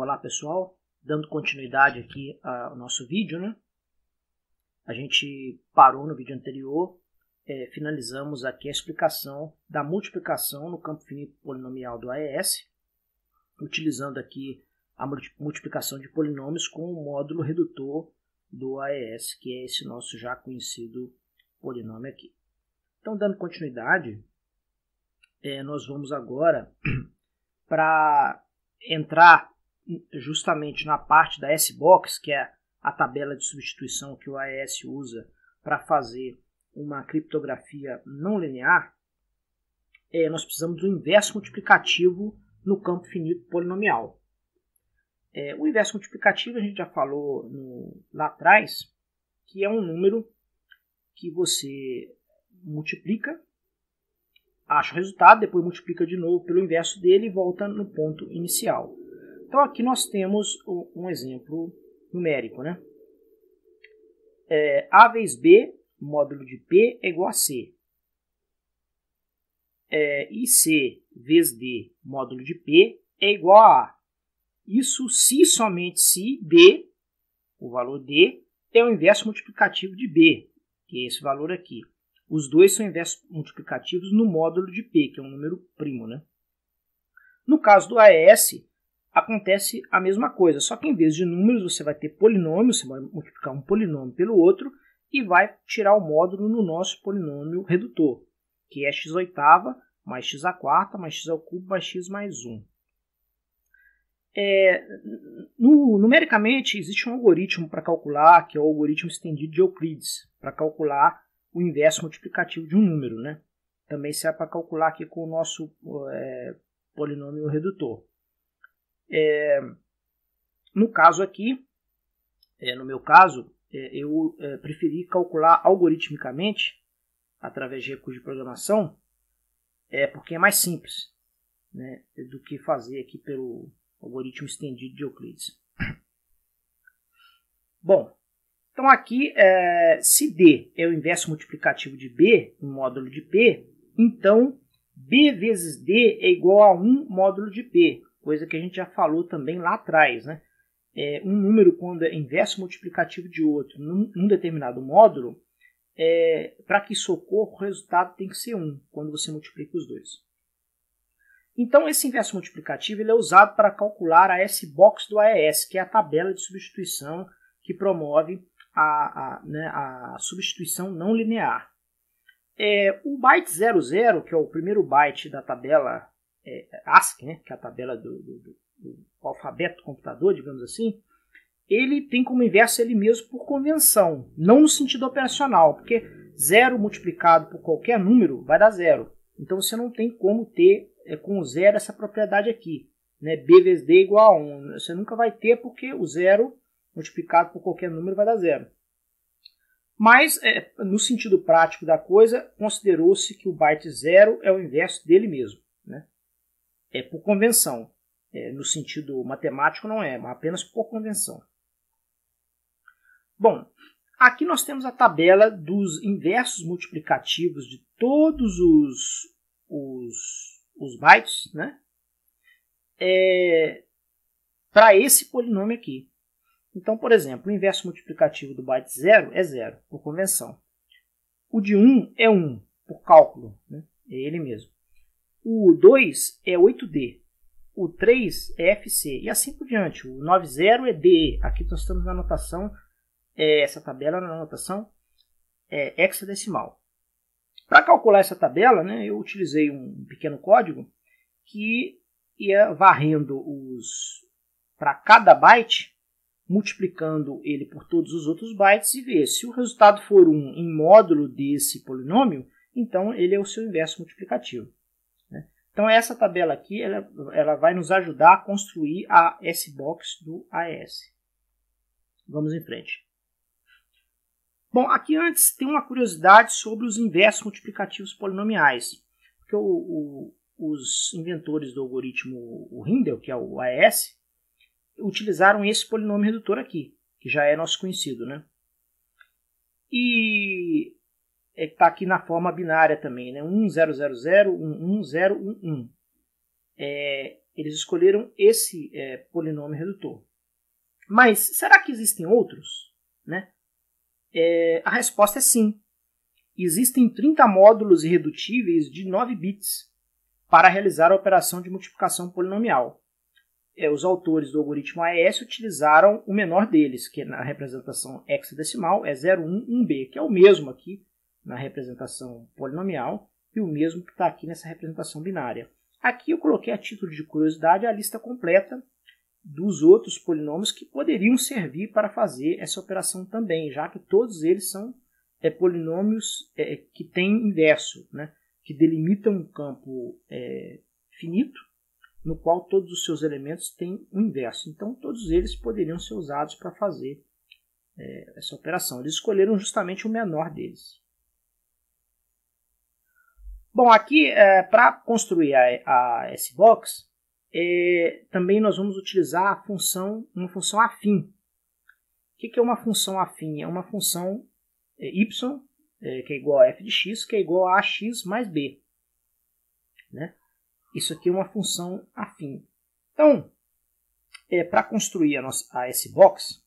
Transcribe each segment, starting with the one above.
Olá pessoal, dando continuidade aqui ah, ao nosso vídeo, né? A gente parou no vídeo anterior, é, finalizamos aqui a explicação da multiplicação no campo finito polinomial do AES, utilizando aqui a multiplicação de polinômios com o módulo redutor do AES, que é esse nosso já conhecido polinômio aqui. Então, dando continuidade, é, nós vamos agora para entrar justamente na parte da S-Box, que é a tabela de substituição que o AES usa para fazer uma criptografia não linear, é, nós precisamos do inverso multiplicativo no campo finito polinomial. É, o inverso multiplicativo a gente já falou no, lá atrás, que é um número que você multiplica, acha o resultado, depois multiplica de novo pelo inverso dele e volta no ponto inicial. Então aqui nós temos um exemplo numérico, né? É, a vezes B, módulo de P é igual a C. É, e C vezes D, módulo de P, é igual a A. Isso se somente se D, o valor D, é o inverso multiplicativo de B, que é esse valor aqui. Os dois são inversos multiplicativos no módulo de P, que é um número primo. Né? No caso do AES, acontece a mesma coisa, só que em vez de números você vai ter polinômios, você vai multiplicar um polinômio pelo outro e vai tirar o módulo no nosso polinômio redutor, que é x oitava mais x a quarta mais x ao cubo mais x mais 1. É, no, numericamente existe um algoritmo para calcular, que é o algoritmo estendido de Euclides, para calcular o inverso multiplicativo de um número, né? Também serve para calcular aqui com o nosso é, polinômio redutor. É, no caso aqui, é, no meu caso, é, eu é, preferi calcular algoritmicamente, através de recursos de programação, é, porque é mais simples né, do que fazer aqui pelo algoritmo estendido de Euclides. Bom, então aqui, é, se D é o inverso multiplicativo de B, um módulo de P, então B vezes D é igual a 1 módulo de P, coisa que a gente já falou também lá atrás, né? É, um número quando é inverso multiplicativo de outro num, num determinado módulo, é, para que isso ocorra, o resultado tem que ser 1, quando você multiplica os dois. Então, esse inverso multiplicativo ele é usado para calcular a S-box do AES, que é a tabela de substituição que promove a, a, né, a substituição não linear. É, o byte 00, que é o primeiro byte da tabela é, ASCII, né, que é a tabela do, do, do, alfabeto computador, digamos assim, ele tem como inverso ele mesmo por convenção, não no sentido operacional, porque zero multiplicado por qualquer número vai dar zero. Então você não tem como ter é, com zero essa propriedade aqui. Né? B vezes D igual a 1. Você nunca vai ter porque o zero multiplicado por qualquer número vai dar zero. Mas, é, no sentido prático da coisa, considerou-se que o byte zero é o inverso dele mesmo é por convenção. É, no sentido matemático, não é, mas apenas por convenção. Bom, aqui nós temos a tabela dos inversos multiplicativos de todos os, os, os bytes, né? É, para esse polinômio aqui. Então, por exemplo, o inverso multiplicativo do byte zero é zero, por convenção. O de 1 um é 1, um, por cálculo, né? é ele mesmo. O 2 é 8D, o 3 é FC e assim por diante. O 90 é DE. Aqui nós estamos na notação, é, essa tabela na notação é, hexadecimal. Para calcular essa tabela, né, eu utilizei um pequeno código que ia varrendo os para cada byte, multiplicando ele por todos os outros bytes e ver se o resultado for um em módulo desse polinômio, então ele é o seu inverso multiplicativo. Então essa tabela aqui ela, ela vai nos ajudar a construir a S-Box do AES. Vamos em frente. Bom, aqui antes tem uma curiosidade sobre os inversos multiplicativos polinomiais. Porque o, o, os inventores do algoritmo o que é o AES, utilizaram esse polinômio redutor aqui, que já é nosso conhecido. Né? E está é, aqui na forma binária também, né? 100011011. É, eles escolheram esse é, polinômio redutor. Mas será que existem outros? Né? É, a resposta é sim. Existem 30 módulos irredutíveis de 9 bits para realizar a operação de multiplicação polinomial. É, os autores do algoritmo AES utilizaram o menor deles, que na representação hexadecimal é 011B, que é o mesmo aqui na representação polinomial e o mesmo que está aqui nessa representação binária. Aqui eu coloquei a título de curiosidade a lista completa dos outros polinômios que poderiam servir para fazer essa operação também, já que todos eles são é, polinômios é, que têm inverso, né? que delimitam um campo é, finito, no qual todos os seus elementos têm um inverso. Então, todos eles poderiam ser usados para fazer é, essa operação. Eles escolheram justamente o menor deles. Bom, aqui é, para construir a, a S-Box, é, também nós vamos utilizar a função, uma função afim. O que, que é uma função afim? É uma função é, y, é, que é igual a f de x, que é igual a ax mais b. Né? Isso aqui é uma função afim. Então, é, para construir a, nossa, a S-Box,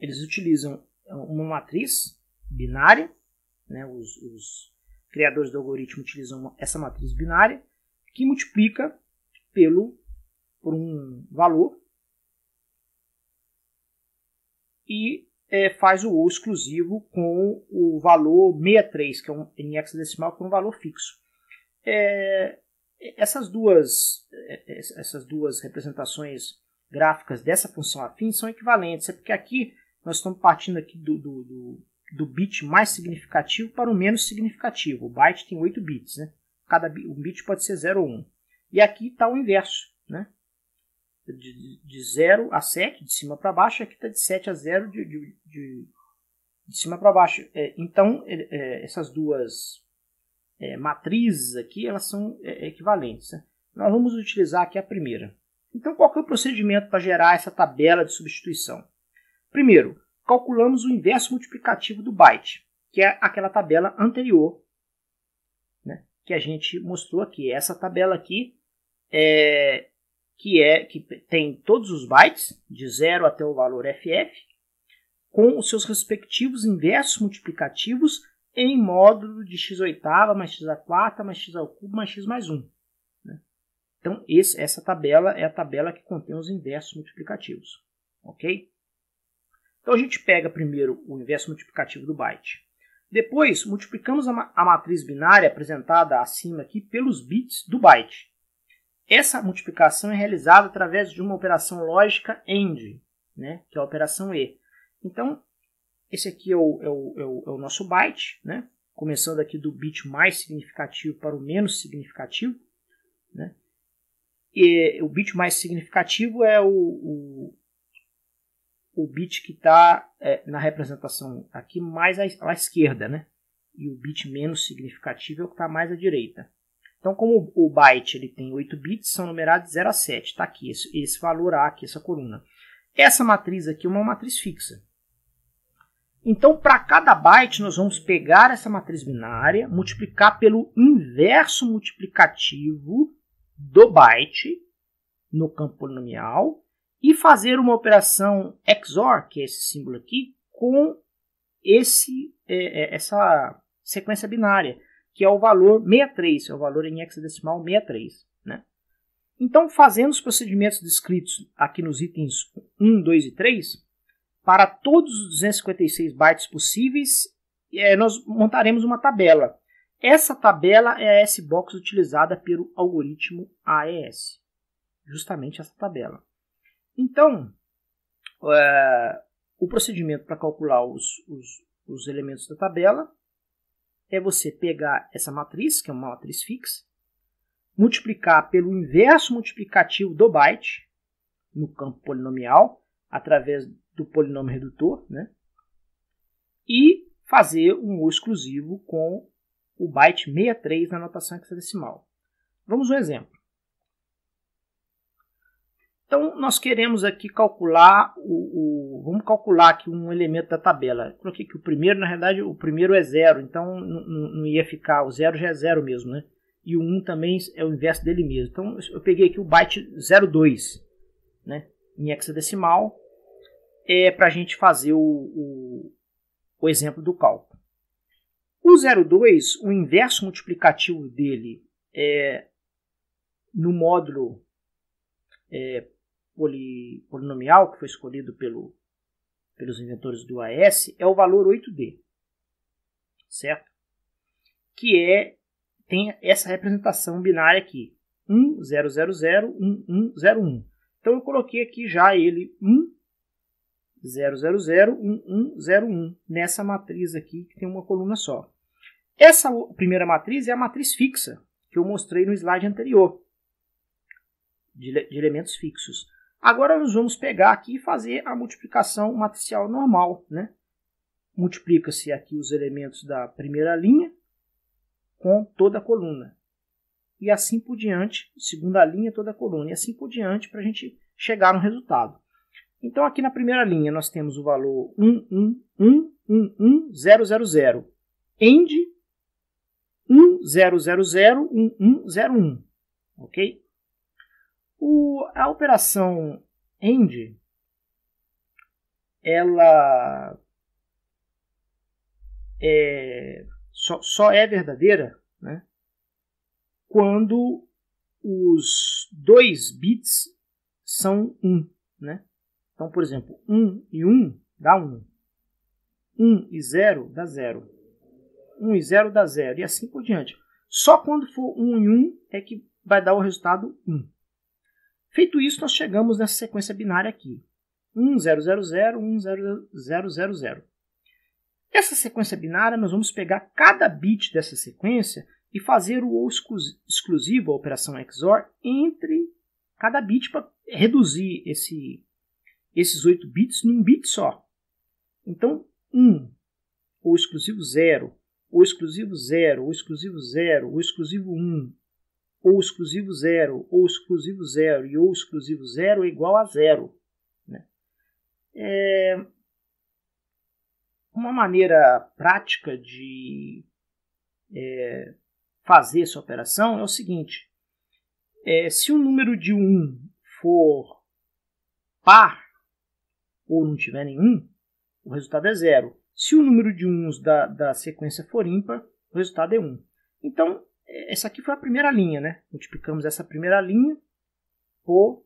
eles utilizam uma matriz binária, né, os, os criadores do algoritmo utilizam essa matriz binária, que multiplica pelo, por um valor e é, faz o O exclusivo com o valor 63, que é um em hexadecimal, que é um valor fixo. É, essas, duas, é, é, essas duas representações gráficas dessa função afim são equivalentes, é porque aqui nós estamos partindo aqui do, do, do do bit mais significativo para o menos significativo. O byte tem 8 bits, né? Cada um bit pode ser 0 ou 1. E aqui está o inverso, né? De, de 0 a 7, de cima para baixo, aqui está de 7 a 0, de, de, de, de cima para baixo. É, então, é, essas duas é, matrizes aqui, elas são é, equivalentes. Né? Nós vamos utilizar aqui a primeira. Então, qual é o procedimento para gerar essa tabela de substituição? Primeiro, calculamos o inverso multiplicativo do byte, que é aquela tabela anterior né, que a gente mostrou aqui. Essa tabela aqui é que é que tem todos os bytes de 0 até o valor FF com os seus respectivos inversos multiplicativos em módulo de x oitava mais x a quarta mais x ao cubo mais x mais 1. Né. Então esse, essa tabela é a tabela que contém os inversos multiplicativos, ok? Então a gente pega primeiro o inverso multiplicativo do byte. Depois, multiplicamos a, ma a matriz binária apresentada acima aqui pelos bits do byte. Essa multiplicação é realizada através de uma operação lógica AND, né, que é a operação E. Então, esse aqui é o, é o, é o, é o nosso byte, né, começando aqui do bit mais significativo para o menos significativo. Né, e o bit mais significativo é o, o o bit que está é, na representação aqui mais à, à, esquerda, né? E o bit menos significativo é o que está mais à direita. Então, como o byte ele tem 8 bits, são numerados de 0 a 7. Está aqui esse, esse valor A aqui, essa coluna. Essa matriz aqui é uma matriz fixa. Então, para cada byte, nós vamos pegar essa matriz binária, multiplicar pelo inverso multiplicativo do byte no campo polinomial e fazer uma operação XOR, que é esse símbolo aqui, com esse é, é essa sequência binária, que é o valor 63, é o valor em hexadecimal 63. Né? Então, fazendo os procedimentos descritos aqui nos itens 1, 2 e 3, para todos os 256 bytes possíveis, é, nós montaremos uma tabela. Essa tabela é a S-Box utilizada pelo algoritmo AES. Justamente essa tabela. Então, é, o procedimento para calcular os, os, os elementos da tabela é você pegar essa matriz, que é uma matriz fixa, multiplicar pelo inverso multiplicativo do byte no campo polinomial, através do polinômio redutor, né? e fazer um U exclusivo com o byte 63 na notação hexadecimal. Vamos um exemplo. Então, nós queremos aqui calcular o, o, vamos calcular aqui um elemento da tabela. Coloquei que o primeiro, na realidade, o primeiro é zero, então não ia ficar, o zero já é zero mesmo, né? E o 1 um também é o inverso dele mesmo. Então, eu peguei aqui o byte 02, né? Em hexadecimal, é para a gente fazer o, o, o exemplo do cálculo. O 02, o inverso multiplicativo dele é no módulo é, poli, polinomial que foi escolhido pelo, pelos inventores do AS é o valor 8D, certo? Que é tem essa representação binária aqui, 1, 0, 0, 0, 1, 1, 0, 1. Então eu coloquei aqui já ele 1, 0, 0, 0, 1, 1, 0, 1, nessa matriz aqui que tem uma coluna só. Essa primeira matriz é a matriz fixa, que eu mostrei no slide anterior, de, de elementos fixos. Agora nós vamos pegar aqui e fazer a multiplicação matricial normal. Né? Multiplica-se aqui os elementos da primeira linha com toda a coluna. E assim por diante, segunda linha, toda a coluna. E assim por diante para a gente chegar no resultado. Então aqui na primeira linha nós temos o valor 11111000. End 10001101. Ok? O, a operação End, ela é, só, só é verdadeira né, quando os dois bits são 1. Um, né? Então, por exemplo, 1 um e 1 um dá 1. 1 e 0 dá 0. 1 e 0 dá 0. E assim por diante. Só quando for 1 e 1 é que vai dar o resultado 1. Feito isso, nós chegamos nessa sequência binária aqui. 10001000. Essa sequência binária, nós vamos pegar cada bit dessa sequência e fazer o ou exclusivo, a operação XOR, entre cada bit para reduzir esse, esses 8 bits num bit só. Então, 1, ou exclusivo 0, ou exclusivo 0, ou exclusivo 0, ou exclusivo 1, ou exclusivo zero, ou exclusivo zero e ou exclusivo zero é igual a zero. Né? É uma maneira prática de é, fazer essa operação é o seguinte: é, se o número de 1 um for par ou não tiver nenhum, o resultado é zero. Se o número de uns da, da sequência for ímpar, o resultado é 1. Um. Então, essa aqui foi a primeira linha, né? Multiplicamos essa primeira linha por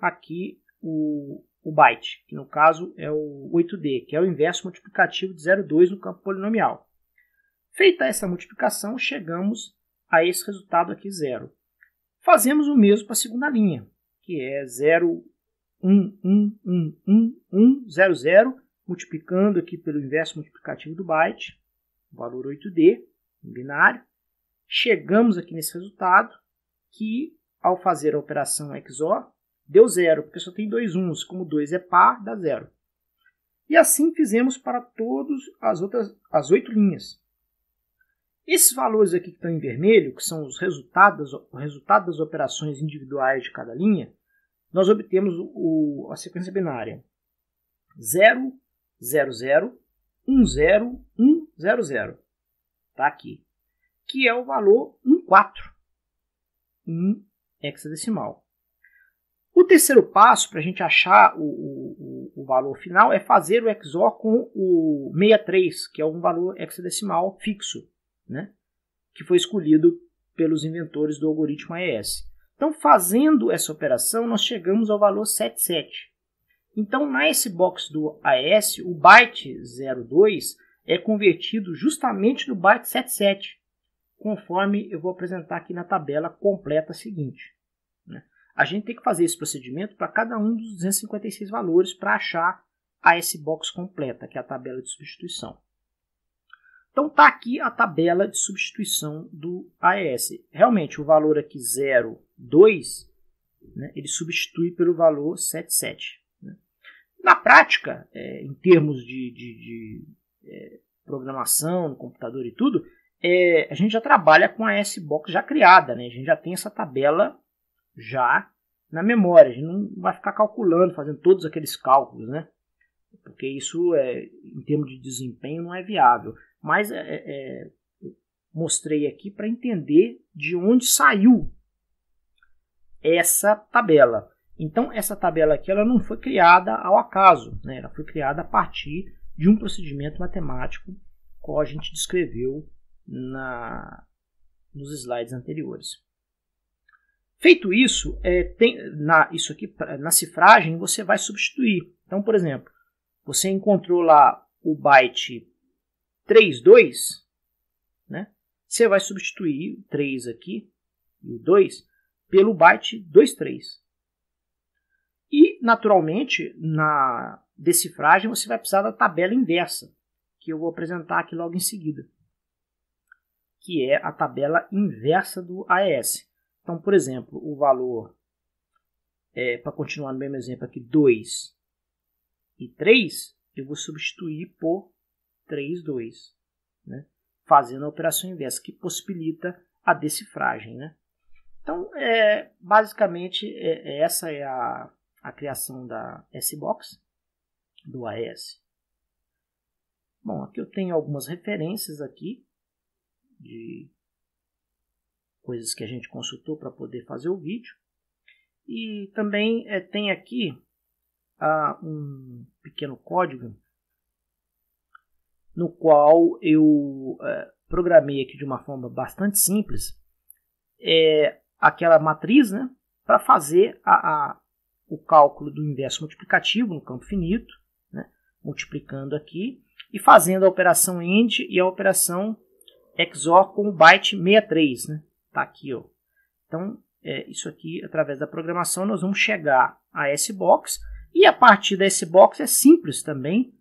aqui o, o byte, que no caso é o 8D, que é o inverso multiplicativo de 0,2 no campo polinomial. Feita essa multiplicação, chegamos a esse resultado aqui, zero. Fazemos o mesmo para a segunda linha, que é 0, 1, 1, 1, 1, 1, 0, 0, multiplicando aqui pelo inverso multiplicativo do byte, valor 8D, binário, chegamos aqui nesse resultado que, ao fazer a operação XOR, deu zero, porque só tem dois uns, como dois é par, dá zero. E assim fizemos para todas as outras as oito linhas. Esses valores aqui que estão em vermelho, que são os resultados, o resultado das operações individuais de cada linha, nós obtemos o, a sequência binária 0, 0, 0, 1, 0, 1, 0, 0. Está aqui que é o valor 1,4 em hexadecimal. O terceiro passo para a gente achar o, o, o, valor final é fazer o XOR com o 63, que é um valor hexadecimal fixo, né? que foi escolhido pelos inventores do algoritmo AES. Então, fazendo essa operação, nós chegamos ao valor 77. Então, na S-Box do AES, o byte 02 é convertido justamente no byte 77, conforme eu vou apresentar aqui na tabela completa seguinte. Né? A gente tem que fazer esse procedimento para cada um dos 256 valores para achar a S-box completa, que é a tabela de substituição. Então está aqui a tabela de substituição do AES. Realmente o valor aqui 02, né, ele substitui pelo valor 77. Né? Na prática, é, em termos de, de, de é, programação no computador e tudo, é, a gente já trabalha com a S-Box já criada, né? A gente já tem essa tabela já na memória. A gente não vai ficar calculando, fazendo todos aqueles cálculos, né? Porque isso, é, em termos de desempenho, não é viável. Mas é, é, é mostrei aqui para entender de onde saiu essa tabela. Então, essa tabela aqui ela não foi criada ao acaso, né? ela foi criada a partir de um procedimento matemático qual a gente descreveu na, nos slides anteriores. Feito isso, é, tem, na, isso aqui na cifragem você vai substituir. Então, por exemplo, você encontrou lá o byte 32, né? Você vai substituir o 3 aqui e o 2 pelo byte 23. E, naturalmente, na decifragem você vai precisar da tabela inversa, que eu vou apresentar aqui logo em seguida que é a tabela inversa do AES. Então, por exemplo, o valor, é, para continuar no mesmo exemplo aqui, 2 e 3, eu vou substituir por 3, 2, né? fazendo a operação inversa, que possibilita a decifragem. Né? Então, é, basicamente, é, é essa é a, a criação da S-Box, do AES. Bom, aqui eu tenho algumas referências aqui, de coisas que a gente consultou para poder fazer o vídeo. E também é, tem aqui ah, um pequeno código no qual eu é, programei aqui de uma forma bastante simples é, aquela matriz né, para fazer a, a, o cálculo do inverso multiplicativo no campo finito, né, multiplicando aqui e fazendo a operação end e a operação XOR com o byte 63, né? Tá aqui, ó. Então, é, isso aqui, através da programação, nós vamos chegar a S-Box. E a partir da S-Box é simples também,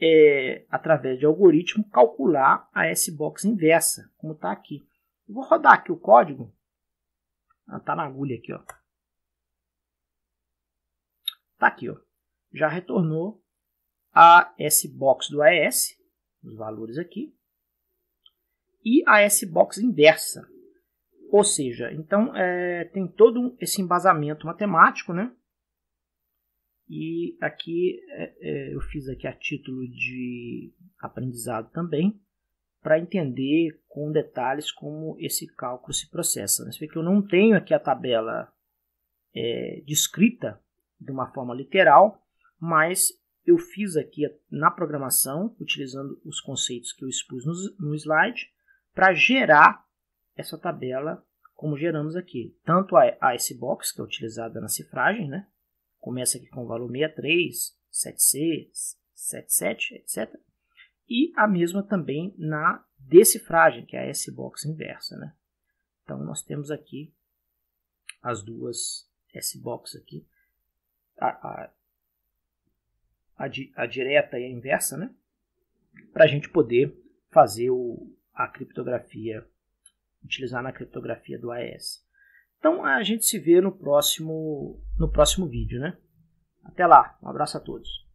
é, através de algoritmo, calcular a S-Box inversa, como está aqui. Eu vou rodar aqui o código. Está ah, tá na agulha aqui, ó. Está aqui, ó. Já retornou a S-Box do AES, os valores aqui e a S-box inversa. Ou seja, então é, tem todo esse embasamento matemático, né? E aqui é, é, eu fiz aqui a título de aprendizado também, para entender com detalhes como esse cálculo se processa. Você né? vê que eu não tenho aqui a tabela é, descrita de uma forma literal, mas eu fiz aqui na programação, utilizando os conceitos que eu expus no, no slide, para gerar essa tabela como geramos aqui. Tanto a, a S-Box, que é utilizada na cifragem, né? começa aqui com o valor 63, 7C, 77, etc. E a mesma também na decifragem, que é a S-Box inversa. Né? Então, nós temos aqui as duas S-Box aqui. A, a, a, di, a direta e a inversa, né? Para a gente poder fazer o, a criptografia, utilizar na criptografia do AES. Então a gente se vê no próximo, no próximo vídeo, né? Até lá, um abraço a todos.